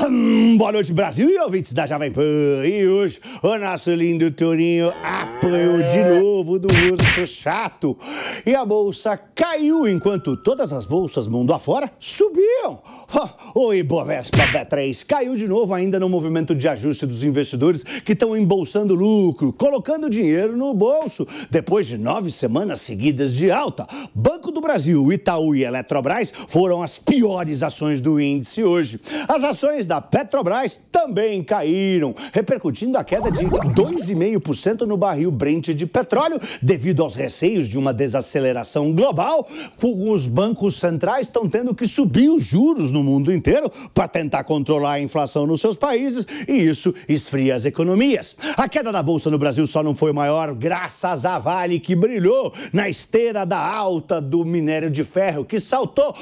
Hum, boa noite, Brasil e ouvintes da Jovem Pan. E hoje, o nosso lindo turinho apanhou de é. novo do urso chato. E a bolsa caiu, enquanto todas as bolsas mundo afora subiam. O Ibovespa B3 caiu de novo ainda no movimento de ajuste dos investidores que estão embolsando lucro, colocando dinheiro no bolso. Depois de nove semanas seguidas de alta, Banco do Brasil, Itaú e Eletrobras foram as piores ações do índice hoje. As ações da Petrobras também caíram, repercutindo a queda de 2,5% no barril Brent de petróleo, devido aos receios de uma desaceleração global. Os bancos centrais estão tendo que subir os juros no mundo inteiro para tentar controlar a inflação nos seus países e isso esfria as economias. A queda da bolsa no Brasil só não foi maior graças à Vale, que brilhou na esteira da alta do minério de ferro, que saltou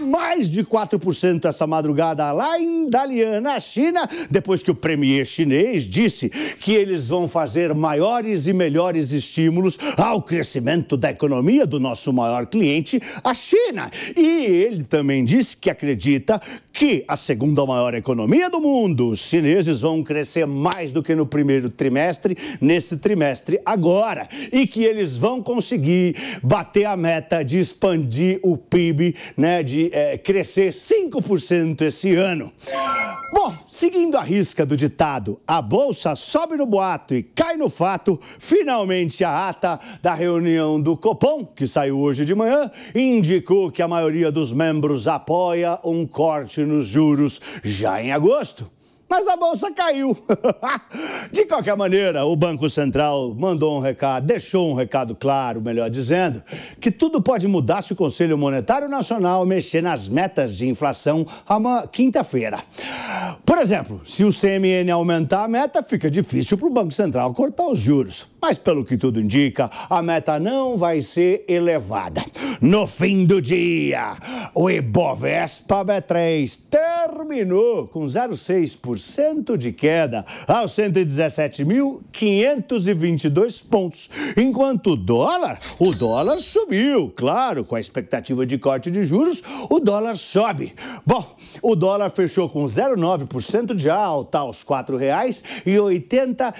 mais de 4% essa madrugada lá em Dalian na China, depois que o premier chinês disse que eles vão fazer maiores e melhores estímulos ao crescimento da economia do nosso maior cliente, a China. E ele também disse que acredita que a segunda maior economia do mundo, os chineses vão crescer mais do que no primeiro trimestre, nesse trimestre agora, e que eles vão conseguir bater a meta de expandir o PIB, né, de é, crescer 5% esse ano. Bom, Seguindo a risca do ditado, a bolsa sobe no boato e cai no fato, finalmente a ata da reunião do Copom, que saiu hoje de manhã, indicou que a maioria dos membros apoia um corte nos juros já em agosto mas a bolsa caiu. De qualquer maneira, o Banco Central mandou um recado, deixou um recado claro, melhor dizendo, que tudo pode mudar se o Conselho Monetário Nacional mexer nas metas de inflação amanhã, quinta-feira. Por exemplo, se o CMN aumentar a meta, fica difícil para o Banco Central cortar os juros. Mas, pelo que tudo indica, a meta não vai ser elevada. No fim do dia, o Ibovespa B3 terminou com 0,6%. 2% de queda aos 117.522 pontos. Enquanto o dólar, o dólar subiu, claro, com a expectativa de corte de juros, o dólar sobe. Bom, o dólar fechou com 0,9% de alta aos R$ 4,80.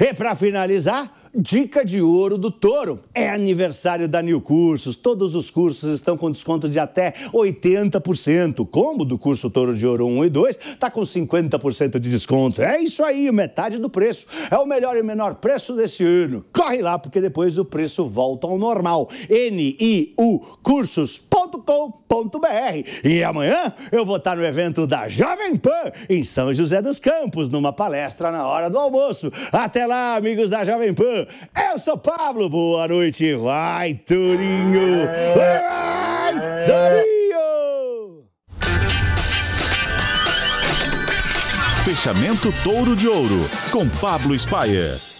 E para finalizar, Dica de ouro do Toro. É aniversário da New Cursos. Todos os cursos estão com desconto de até 80%. O combo do curso Toro de Ouro 1 e 2 está com 50% de desconto. É isso aí, metade do preço. É o melhor e menor preço desse ano. Corre lá, porque depois o preço volta ao normal. niucursos.com.br E amanhã eu vou estar tá no evento da Jovem Pan, em São José dos Campos, numa palestra na hora do almoço. Até lá, amigos da Jovem Pan! Eu sou Pablo, boa noite. Vai, Turinho, Vai, Turinho. Fechamento Touro de Ouro, com Pablo Spayer.